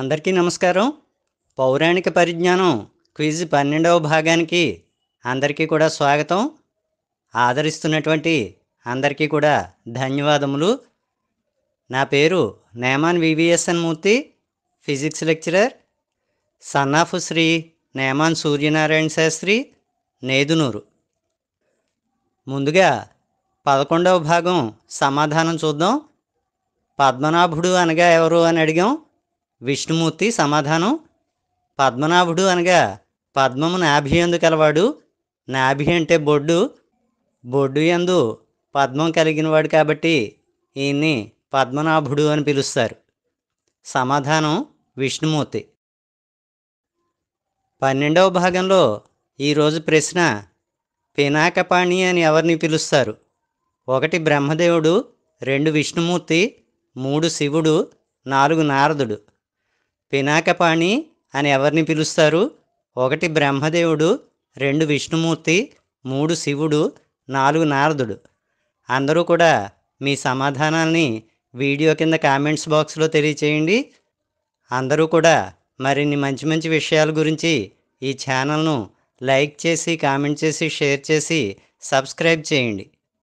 అందరికీ నమస్కారం పౌరాణిక పరిజ్ఞానం క్విజ్ పన్నెండవ భాగానికి అందరికీ కూడా స్వాగతం ఆదరిస్తున్నటువంటి అందరికీ కూడా ధన్యవాదములు నా పేరు Neman V V S N Murthy physics lecturer of Shri Neman Suryanarayana Sastri Nedunuru ముందుగా పదకొండవ భాగం సమాధానం చూద్దాం పద్మనాభుడు అనగా ఎవరు అని అడిగాం విష్ణుమూర్తి సమాధానం పద్మనాభుడు అనగా పద్మము నాభి ఎందు కలవాడు నాభి అంటే బొడ్డు బొడ్డు ఎందు పద్మం కలిగినవాడు కాబట్టి ఈయన్ని పద్మనాభుడు అని పిలుస్తారు సమాధానం విష్ణుమూర్తి పన్నెండవ భాగంలో ఈరోజు ప్రశ్న పినాకపాణి అని ఎవరిని పిలుస్తారు ఒకటి బ్రహ్మదేవుడు రెండు విష్ణుమూర్తి మూడు శివుడు నాలుగు నారదుడు పినాకపాణి అని ఎవరిని పిలుస్తారు ఒకటి బ్రహ్మదేవుడు రెండు విష్ణుమూర్తి మూడు శివుడు నాలుగు నారదుడు అందరూ కూడా మీ సమాధానాల్ని వీడియో కింద కామెంట్స్ బాక్స్లో తెలియచేయండి అందరూ కూడా మరిన్ని మంచి మంచి విషయాల గురించి ఈ ఛానల్ను లైక్ చేసి కామెంట్ చేసి షేర్ చేసి సబ్స్క్రైబ్ చేయండి